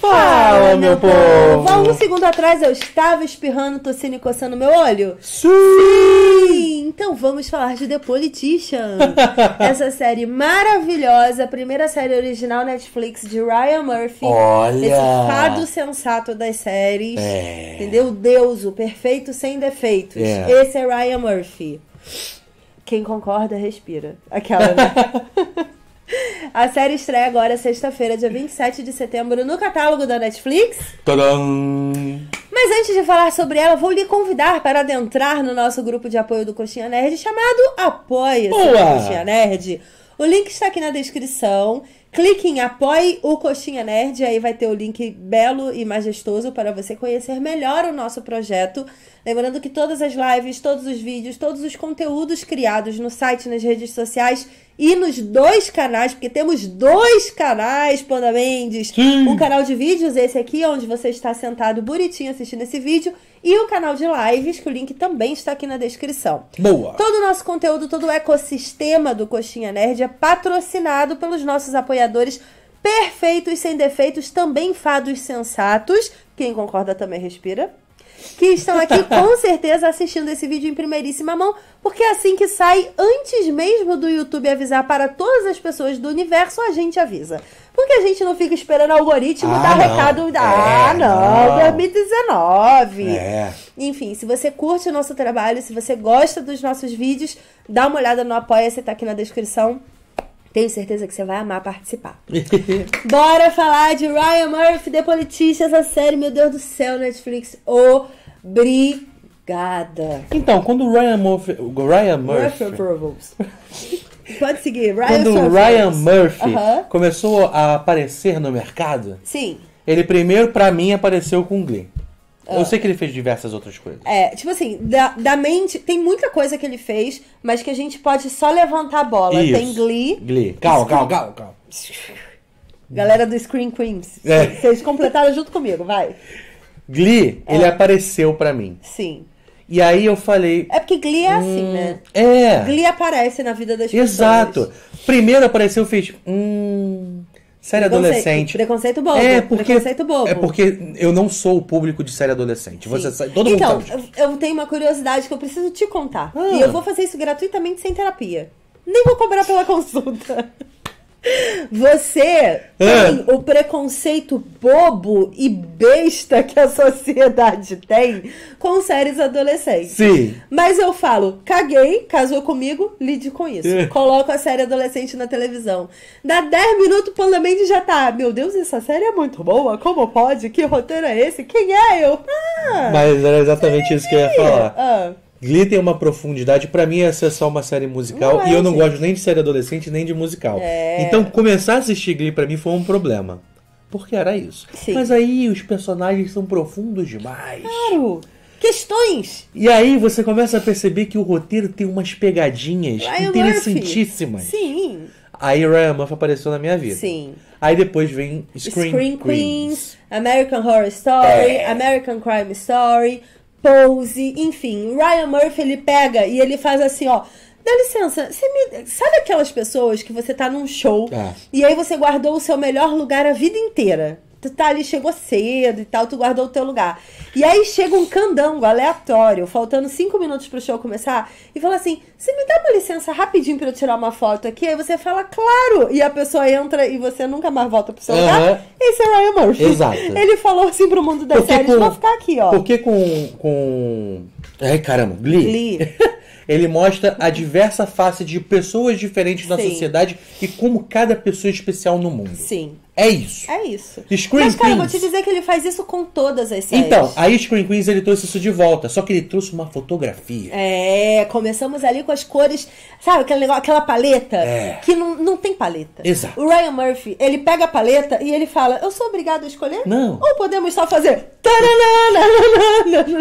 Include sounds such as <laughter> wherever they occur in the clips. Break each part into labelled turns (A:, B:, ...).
A: Fala, meu povo! um segundo
B: atrás eu estava espirrando, tossindo e coçando meu olho. Sim! Sim! Então vamos falar de The Politician. <laughs> Essa série maravilhosa, primeira série original Netflix de Ryan Murphy. Olha! Esse fado sensato das séries. É. Entendeu? Deus, o perfeito sem defeitos. É. Esse é Ryan Murphy. Quem concorda, respira. Aquela, né? <laughs> A série estreia agora, sexta-feira, dia 27 de setembro, no catálogo da Netflix.
A: Tadam!
B: Mas antes de falar sobre ela, vou lhe convidar para adentrar no nosso grupo de apoio do Coxinha Nerd chamado Apoia-se Coxinha Nerd. O link está aqui na descrição. Clique em apoie o Coxinha Nerd, aí vai ter o link belo e majestoso para você conhecer melhor o nosso projeto. Lembrando que todas as lives, todos os vídeos, todos os conteúdos criados no site, nas redes sociais e nos dois canais, porque temos dois canais, Panda Mendes. Sim. Um canal de vídeos, esse aqui, onde você está sentado bonitinho assistindo esse vídeo, e o canal de lives, que o link também está aqui na descrição. Boa! Todo o nosso conteúdo, todo o ecossistema do Coxinha Nerd é patrocinado pelos nossos apoiadores perfeitos, sem defeitos, também fados sensatos. Quem concorda também respira que estão aqui <laughs> com certeza assistindo esse vídeo em primeiríssima mão, porque é assim que sai, antes mesmo do YouTube avisar para todas as pessoas do universo, a gente avisa. Por que a gente não fica esperando o algoritmo ah, dar não. recado? É, ah, não, não, 2019. É. Enfim, se você curte o nosso trabalho, se você gosta dos nossos vídeos, dá uma olhada no Apoia-se, tá aqui na descrição. Tenho certeza que você vai amar participar. <laughs> Bora falar de Ryan Murphy, The Politician essa série, meu Deus do céu, Netflix. Obrigada.
A: Então, quando o Ryan Murphy. Ryan Murphy.
B: Murphy <laughs> Pode seguir, Ryan Quando Surfers. Ryan Murphy uh -huh.
A: começou a aparecer no mercado, Sim. ele primeiro, para mim, apareceu com Glee. Eu ah. sei que ele fez diversas outras coisas.
B: É, tipo assim, da, da mente. Tem muita coisa que ele fez, mas que a gente pode só levantar a bola. Isso. Tem Glee.
A: Glee. Calma, calma, calma, calma.
B: Galera do Screen Queens. É. Vocês completaram junto comigo, vai.
A: Glee, é. ele apareceu para mim. Sim. E aí eu falei.
B: É porque Glee é assim, hum, né?
A: É. Glee
B: aparece na vida das Exato.
A: pessoas. Exato. Primeiro apareceu, eu fiz. Hum. Série adolescente.
B: Preconceito bobo. É
A: porque, preconceito bobo. É porque eu não sou o público de série adolescente. Você sabe, todo então, mundo.
B: Então, eu, eu tenho uma curiosidade que eu preciso te contar. Ah. E eu vou fazer isso gratuitamente sem terapia. Nem vou cobrar pela consulta. Você é. tem o preconceito bobo e besta que a sociedade tem com séries adolescentes. Sim. Mas eu falo, caguei, casou comigo, lide com isso. É. Coloco a série adolescente na televisão. Dá 10 minutos, o Panda Mendes já tá. Meu Deus, essa série é muito boa. Como pode? Que roteiro é esse? Quem é eu?
A: Ah, Mas era exatamente sim. isso que eu ia falar. Ah Glee tem é uma profundidade, para mim essa é só uma série musical e eu é, não gente. gosto nem de série adolescente nem de musical. É. Então começar a assistir Glee para mim foi um problema. Porque era isso. Sim. Mas aí os personagens são profundos demais. Claro questões. E aí você começa a perceber que o roteiro tem umas pegadinhas Ryan interessantíssimas. Murphy. Sim. Aí Ryan Murphy apareceu na minha vida. Sim. Aí depois vem Scream, Scream Queens, Queens,
B: American Horror Story, é. American Crime Story, Pose, enfim. Ryan Murphy ele pega e ele faz assim, ó. Dá licença, você me. Sabe aquelas pessoas que você tá num show é. e aí você guardou o seu melhor lugar a vida inteira? tu tá ali, chegou cedo e tal, tu guardou o teu lugar. E aí chega um candango aleatório, faltando cinco minutos pro show começar, e fala assim: você me dá uma licença rapidinho para eu tirar uma foto aqui? Aí você fala, claro! E a pessoa entra e você nunca mais volta pro seu uhum. lugar. Esse é Ryan Murphy. Exato. Ele falou assim pro mundo das séries: vou ficar aqui, ó. Porque
A: com. com... Ai, caramba, Glee. Glee. <laughs> ele mostra a diversa face de pessoas diferentes Sim. na sociedade e como cada pessoa é especial no mundo. Sim. É isso.
B: É isso. Screen Mas, cara, Queens. vou te dizer que ele faz isso com todas as séries. Então,
A: aí Screen Queens ele trouxe isso de volta, só que ele trouxe uma fotografia.
B: É, começamos ali com as cores, sabe, aquele negócio, aquela paleta é. que não, não tem paleta. Exato. O Ryan Murphy, ele pega a paleta e ele fala: Eu sou obrigado a escolher? Não. Ou podemos só fazer. Ryan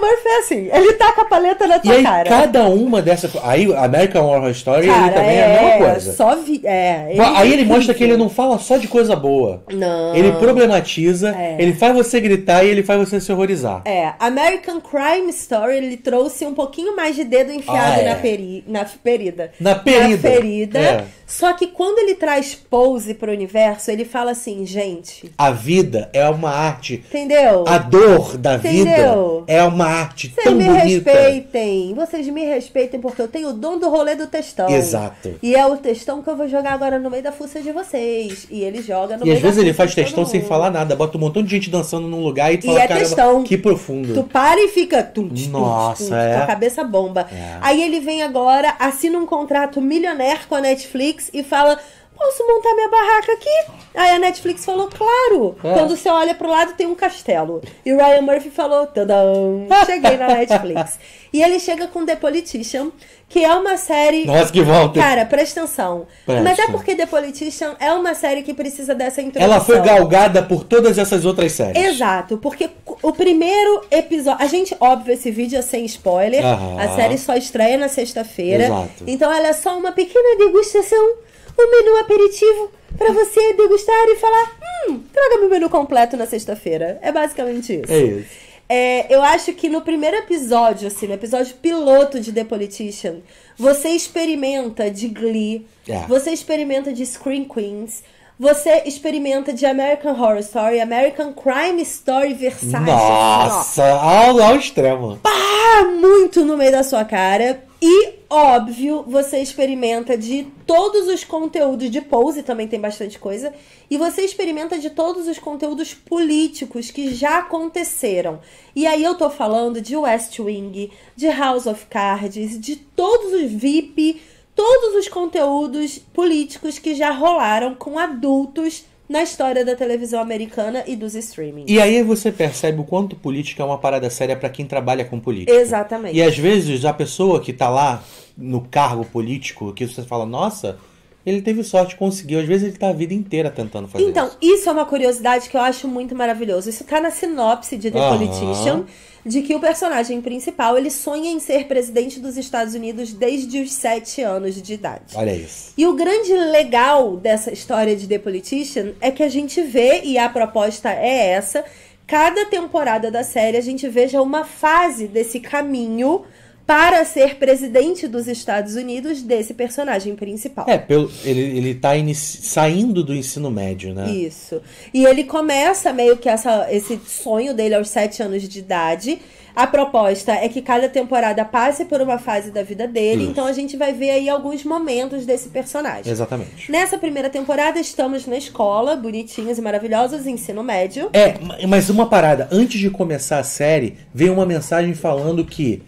B: Murphy é assim, ele taca a paleta na tua e aí, cara. Cada
A: uma dessas. Aí, American Horror Story, cara, ele também é, é a mesma coisa. Só
B: vi... é, ele... Aí ele mostra
A: que ele não fala só de coisa boa. Não. Ele problematiza, é. ele faz você gritar e ele faz você se horrorizar.
B: É, American Crime Story, ele trouxe um pouquinho mais de dedo enfiado ah, é. na, peri na ferida. Na perida. Na ferida. É. Só que quando ele traz pose pro universo, ele fala assim, gente...
A: A vida é uma arte.
B: Entendeu? A
A: dor da Entendeu? vida é uma arte Vocês tão bonita. Vocês me
B: respeitem. Vocês me respeitem porque eu tenho o dom do rolê do textão. Exato. E é o textão que eu vou jogar agora no meio da fuça de vocês fez e ele joga no E às vezes ele
A: faz textão sem falar nada, bota um montão de gente dançando num lugar e tu e fala, é textão. que profundo. Tu
B: para e fica tudo, Nossa, tudo, é. tua cabeça bomba. É. Aí ele vem agora, assina um contrato milionário com a Netflix e fala: "Posso montar minha barraca aqui?" Aí a Netflix falou: "Claro". É. Quando você olha pro lado tem um castelo. E o Ryan Murphy falou: "Tadam, <laughs> cheguei na Netflix". e ele chega com The Politician que é uma série. Nossa, que volta! Cara, presta atenção. Presta. Mas é porque The Politician é uma série que precisa dessa introdução. Ela foi galgada
A: por todas essas outras séries.
B: Exato, porque o primeiro episódio. A gente, óbvio, esse vídeo é sem spoiler. Aham. A série só estreia na sexta-feira. Exato. Então ela é só uma pequena degustação, um menu aperitivo para você degustar e falar: hum, traga meu menu completo na sexta-feira. É basicamente isso. É isso. É, eu acho que no primeiro episódio, assim, no episódio piloto de The Politician, você experimenta de Glee, é. você experimenta de Screen Queens, você experimenta de American Horror Story, American Crime Story Versace. Nossa,
A: ao, ao extremo.
B: Pá, muito no meio da sua cara. E, óbvio, você experimenta de todos os conteúdos de pose, também tem bastante coisa, e você experimenta de todos os conteúdos políticos que já aconteceram. E aí eu tô falando de West Wing, de House of Cards, de todos os VIP, todos os conteúdos políticos que já rolaram com adultos na história da televisão americana e dos streamings. E
A: aí você percebe o quanto política é uma parada séria para quem trabalha com política.
B: Exatamente. E às
A: vezes a pessoa que tá lá no cargo político, que você fala, nossa, ele teve sorte, conseguiu. Às vezes ele tá a vida inteira tentando fazer então,
B: isso. Então, isso é uma curiosidade que eu acho muito maravilhoso. Isso tá na sinopse de The uhum. Politician, de que o personagem principal, ele sonha em ser presidente dos Estados Unidos desde os sete anos de idade. Olha isso. E o grande legal dessa história de The Politician é que a gente vê, e a proposta é essa, cada temporada da série a gente veja uma fase desse caminho para ser presidente dos Estados Unidos desse personagem principal. É,
A: pelo, ele, ele tá saindo do ensino médio, né?
B: Isso. E ele começa meio que essa, esse sonho dele aos sete anos de idade. A proposta é que cada temporada passe por uma fase da vida dele, Isso. então a gente vai ver aí alguns momentos desse personagem.
A: Exatamente.
B: Nessa primeira temporada estamos na escola, bonitinhos e maravilhosos, ensino médio. É,
A: mas uma parada, antes de começar a série, veio uma mensagem falando que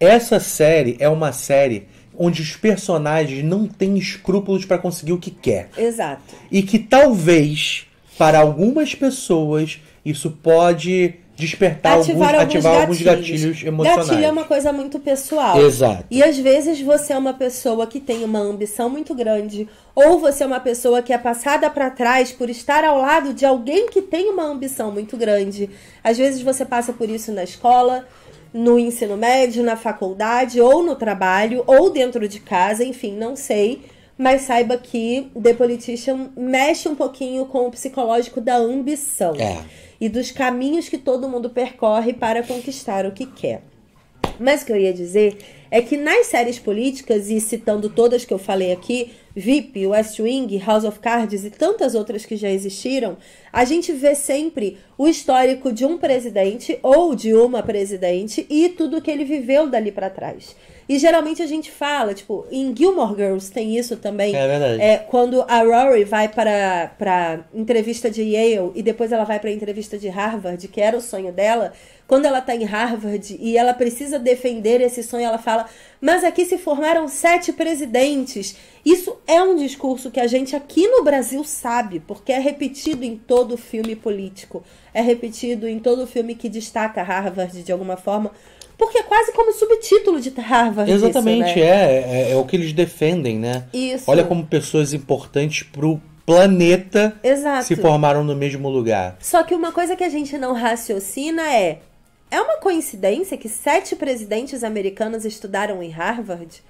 A: essa série é uma série onde os personagens não têm escrúpulos para conseguir o que quer. Exato. E que talvez para algumas pessoas isso pode despertar ativar alguns, alguns ativar gatilhos. alguns gatilhos emocionais. Gatilho é uma
B: coisa muito pessoal. Exato. E às vezes você é uma pessoa que tem uma ambição muito grande, ou você é uma pessoa que é passada para trás por estar ao lado de alguém que tem uma ambição muito grande. Às vezes você passa por isso na escola, no ensino médio, na faculdade, ou no trabalho, ou dentro de casa, enfim, não sei. Mas saiba que The Politician mexe um pouquinho com o psicológico da ambição é. e dos caminhos que todo mundo percorre para conquistar o que quer. Mas o que eu ia dizer é que nas séries políticas, e citando todas que eu falei aqui, VIP, West Wing, House of Cards e tantas outras que já existiram, a gente vê sempre o histórico de um presidente ou de uma presidente e tudo que ele viveu dali para trás. E geralmente a gente fala, tipo, em Gilmore Girls tem isso também. É verdade. É, quando a Rory vai para para entrevista de Yale e depois ela vai para entrevista de Harvard, que era o sonho dela, quando ela tá em Harvard e ela precisa defender esse sonho, ela fala: "Mas aqui se formaram sete presidentes". Isso é um discurso que a gente aqui no Brasil sabe, porque é repetido em todo todo filme político, é repetido em todo filme que destaca Harvard de alguma forma, porque é quase como subtítulo de Harvard. Exatamente, isso, né?
A: é, é, é, o que eles defendem, né? Isso. Olha como pessoas importantes pro planeta
B: Exato. se formaram
A: no mesmo lugar.
B: Só que uma coisa que a gente não raciocina é é uma coincidência que sete presidentes americanos estudaram em Harvard?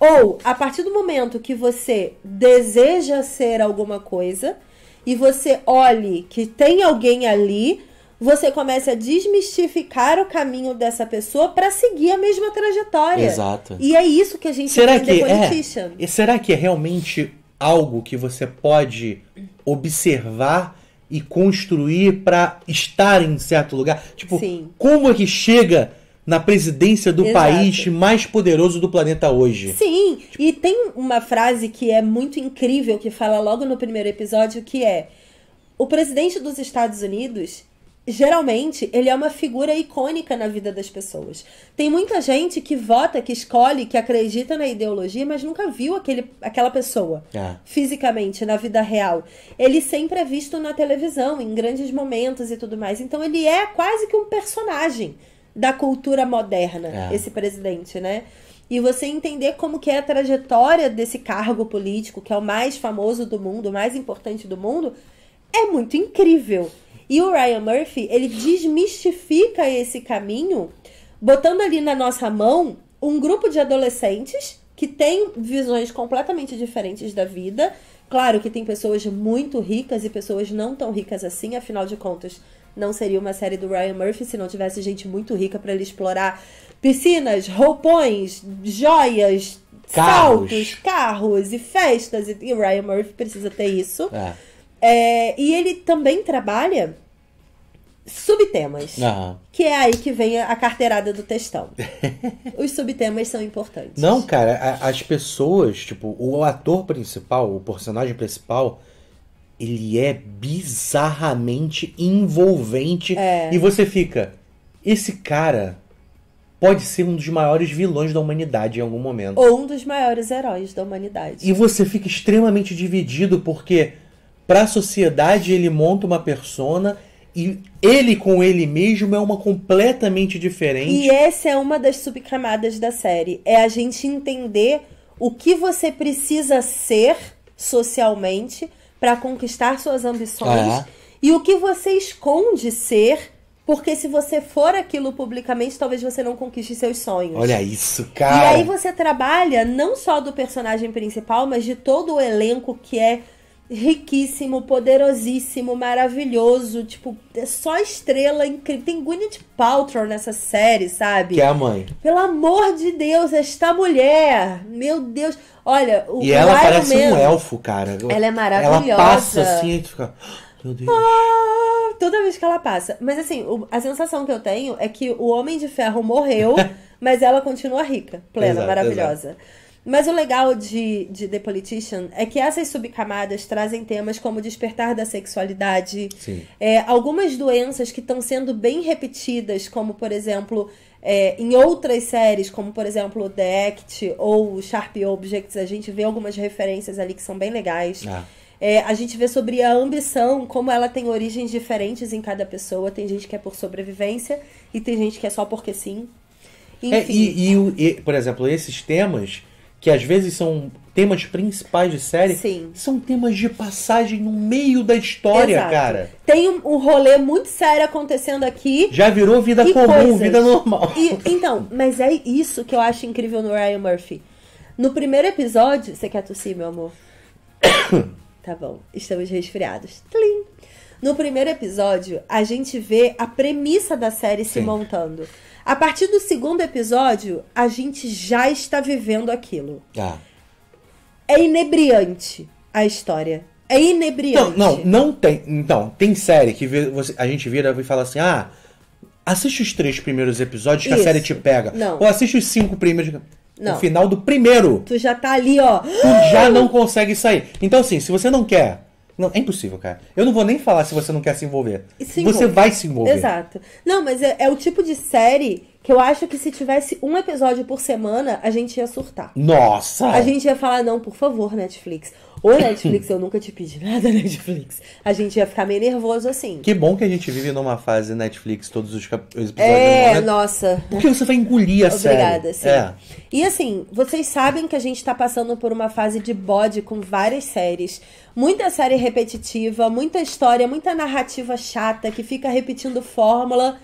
B: Ou, a partir do momento que você deseja ser alguma coisa, e você olhe que tem alguém ali, você começa a desmistificar o caminho dessa pessoa para seguir a mesma trajetória. Exato. E é isso que a gente será que é, e
A: será que é realmente algo que você pode observar e construir para estar em certo lugar? Tipo, Sim. como é que chega na presidência do Exato. país mais poderoso do planeta hoje.
B: Sim, e tem uma frase que é muito incrível que fala logo no primeiro episódio que é: o presidente dos Estados Unidos geralmente ele é uma figura icônica na vida das pessoas. Tem muita gente que vota, que escolhe, que acredita na ideologia, mas nunca viu aquele, aquela pessoa é. fisicamente, na vida real. Ele sempre é visto na televisão, em grandes momentos e tudo mais. Então ele é quase que um personagem da cultura moderna, é. esse presidente, né? E você entender como que é a trajetória desse cargo político, que é o mais famoso do mundo, o mais importante do mundo, é muito incrível. E o Ryan Murphy, ele desmistifica esse caminho, botando ali na nossa mão um grupo de adolescentes que tem visões completamente diferentes da vida. Claro que tem pessoas muito ricas e pessoas não tão ricas assim, afinal de contas, não seria uma série do Ryan Murphy se não tivesse gente muito rica para ele explorar piscinas, roupões, joias, carros. saltos, carros e festas. E, o Ryan Murphy precisa ter isso. É. É, e ele também trabalha subtemas. Uhum. Que é aí que vem a carteirada do textão. <laughs> Os subtemas são importantes.
A: Não, cara, as pessoas, tipo, o ator principal, o personagem principal, ele é bizarramente envolvente. É. E você fica, esse cara pode ser um dos maiores vilões da humanidade em algum momento. Ou
B: um dos maiores heróis da humanidade. E
A: você fica extremamente dividido porque para a sociedade ele monta uma persona e ele com ele mesmo é uma completamente diferente. E
B: essa é uma das subcamadas da série, é a gente entender o que você precisa ser socialmente para conquistar suas ambições. É. E o que você esconde ser porque se você for aquilo publicamente, talvez você não conquiste seus sonhos. Olha
A: isso, cara. E aí
B: você trabalha não só do personagem principal, mas de todo o elenco que é riquíssimo, poderosíssimo, maravilhoso, tipo, é só estrela incrível. Tem Gwyneth Paltrow nessa série, sabe? Que é a mãe. Pelo amor de Deus, esta mulher, meu Deus. Olha, o E ela Iron parece Man, um elfo, cara. Ela é maravilhosa. Ela passa assim e tu fica,
A: ah, meu Deus.
B: Ah, toda vez que ela passa. Mas assim, a sensação que eu tenho é que o Homem de Ferro morreu, <laughs> mas ela continua rica, plena, exato, maravilhosa. Exato. Mas o legal de, de The Politician é que essas subcamadas trazem temas como despertar da sexualidade, é, algumas doenças que estão sendo bem repetidas, como, por exemplo, é, em outras séries, como, por exemplo, o The Act ou Sharp Objects, a gente vê algumas referências ali que são bem legais. Ah. É, a gente vê sobre a ambição, como ela tem origens diferentes em cada pessoa. Tem gente que é por sobrevivência e tem gente que é só porque sim. Enfim. É, e,
A: e, e, por exemplo, esses temas que às vezes são temas principais de série,
B: Sim. são temas de passagem no meio da história, Exato. cara. Tem um, um, rolê muito sério acontecendo aqui. Já virou vida comum, coisas. vida <laughs> normal. E, então, mas é isso que eu acho incrível no Ryan Murphy. No primeiro episódio, você quer tossir, meu amor? <coughs> tá bom, estamos resfriados. Tlim. No primeiro episódio, a gente vê a premissa da série Sim. se montando. A partir do segundo episódio, a gente já está vivendo aquilo. Ah. É inebriante a história. É inebriante. Não, não,
A: não tem. Então, tem série que a gente vira e fala assim: ah, assiste os três primeiros episódios que Isso. a série te pega. Não. Ou assiste os cinco primeiros. Não. O final do primeiro.
B: Tu já tá ali, ó. Tu já não
A: consegue sair. Então, assim, se você não quer não, é impossível, cara. Eu não vou nem falar se você não quer se envolver. Se você vai se envolver. Exato.
B: Não, mas é, é o tipo de série que eu acho que se tivesse um episódio por semana, a gente ia surtar.
A: Nossa! A gente
B: ia falar, não, por favor, Netflix. Ô, Netflix, eu nunca te
A: pedi <laughs> nada, Netflix.
B: A gente ia ficar meio nervoso assim. Que
A: bom que a gente vive numa fase Netflix, todos os episódios. É, né? nossa. Porque você vai engolir a série. Obrigada, sim. É.
B: E assim, vocês sabem que a gente tá passando por uma fase de bode com várias séries. Muita série repetitiva, muita história, muita narrativa chata que fica repetindo fórmula.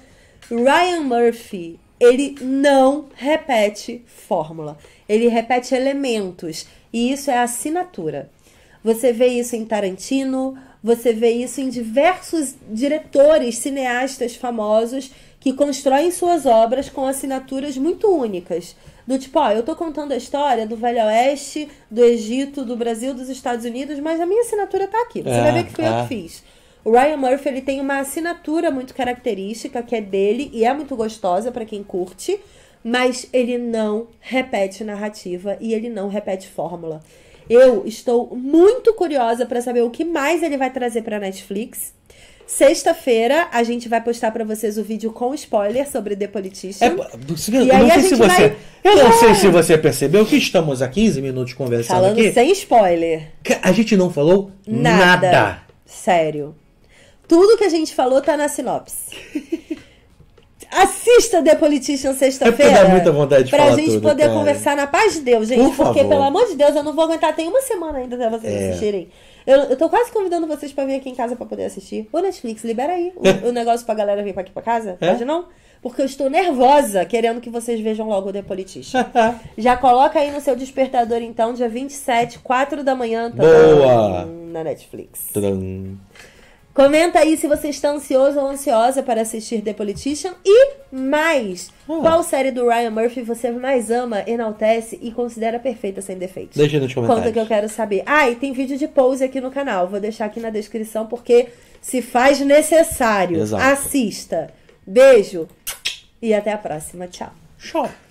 B: Ryan Murphy ele não repete fórmula, ele repete elementos e isso é a assinatura. Você vê isso em Tarantino, você vê isso em diversos diretores, cineastas famosos que constroem suas obras com assinaturas muito únicas. Do tipo, ó, eu tô contando a história do Velho Oeste, do Egito, do Brasil, dos Estados Unidos, mas a minha assinatura tá aqui. Você é, vai ver que foi é. eu que fiz. O Ryan Murphy ele tem uma assinatura muito característica que é dele e é muito gostosa para quem curte, mas ele não repete narrativa e ele não repete fórmula. Eu estou muito curiosa para saber o que mais ele vai trazer para Netflix. Sexta-feira a gente vai postar para vocês o vídeo com spoiler sobre The Politician.
A: É, e aí a gente você, vai... Eu não sei ah! se você percebeu que estamos há 15 minutos conversando Falando aqui.
B: sem spoiler.
A: A gente não falou nada. nada.
B: Sério. Tudo que a gente falou tá na sinopse. <laughs> Assista The Politician sexta-feira. É dá muita vontade de Pra gente tudo, poder cara. conversar na paz de Deus, gente. Por porque, favor. pelo amor de Deus, eu não vou aguentar. Tem uma semana ainda pra vocês é. assistirem. Eu, eu tô quase convidando vocês pra vir aqui em casa pra poder assistir. Ô, Netflix, libera aí o, é. o negócio pra galera vir pra aqui pra casa. É? Pode não? Porque eu estou nervosa querendo que vocês vejam logo o The Politician. <laughs> Já coloca aí no seu despertador, então, dia 27, 4 da manhã. Tá Boa! Na Netflix. Tudum. Comenta aí se você está ansioso ou ansiosa para assistir The Politician e mais. Oh. Qual série do Ryan Murphy você mais ama, enaltece e considera perfeita sem defeitos? Deixa nos comentários. Conta que eu quero saber. Ah, e tem vídeo de pose aqui no canal. Vou deixar aqui na descrição porque se faz necessário. Exato. Assista. Beijo e até a próxima. Tchau. Tchau.